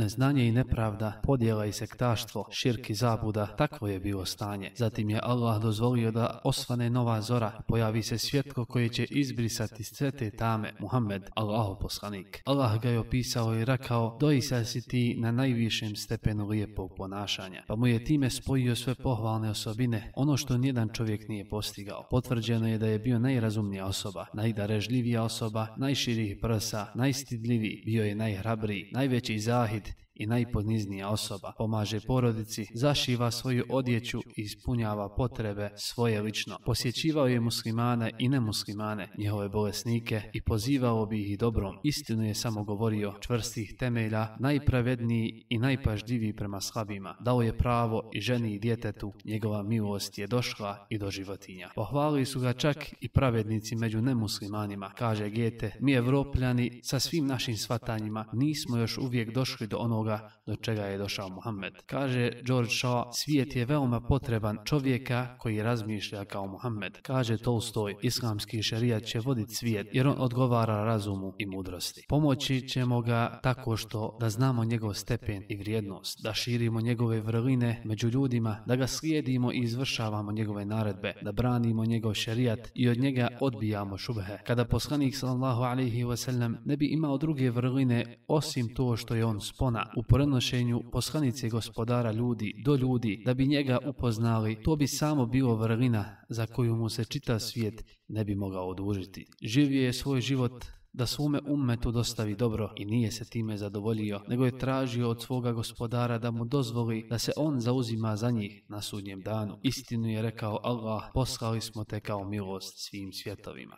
Neznanje i nepravda, podjela i sektaštvo, širki zabuda, takvo je bilo stanje. Zatim je Allah dozvolio da osvane nova zora, pojavi se svjetko koje će izbrisati sve te tame, Muhammed, Allahu poslanik. Allah ga je opisao i rekao, doista si ti na najvišem stepenu lijepog ponašanja. Pa mu je time spojio sve pohvalne osobine, ono što nijedan čovjek nije postigao. Potvrđeno je da je bio najrazumnija osoba, najdarežljivija osoba, najširih prsa, najstidljiviji, bio je najhrabriji, najveći zahid, i najpodniznija osoba, pomaže porodici, zašiva svoju odjeću i ispunjava potrebe svoje lično. Posjećivao je muslimane i nemuslimane, njihove bolesnike i pozivao bi ih dobrom. Istinu je samo govorio čvrstih temelja, najpravedniji i najpažljiviji prema slabima. Dao je pravo i ženi i djetetu, njegova milost je došla i do životinja. Pohvalili su ga čak i pravednici među nemuslimanima, kaže Gete, mi Evropljani sa svim našim svatanjima nismo još uvijek došli do onoga do čega je došao Muhammed. Kaže George Shaw, svijet je veoma potreban čovjeka koji razmišlja kao Muhammed. Kaže Tolstoj, islamski šerijat će voditi svijet jer on odgovara razumu i mudrosti. Pomoći ćemo ga tako što da znamo njegov stepen i vrijednost, da širimo njegove vrline među ljudima, da ga slijedimo i izvršavamo njegove naredbe, da branimo njegov šerijat i od njega odbijamo šubhe. Kada poslanik sallallahu alaihi ne bi imao druge vrline osim to što je on u prenošenju poslanice gospodara ljudi do ljudi da bi njega upoznali, to bi samo bilo vrlina za koju mu se čita svijet ne bi mogao odužiti. Živio je svoj život da svome ummetu dostavi dobro i nije se time zadovoljio, nego je tražio od svoga gospodara da mu dozvoli da se on zauzima za njih na sudnjem danu. Istinu je rekao Allah, poslali smo te kao milost svim svjetovima.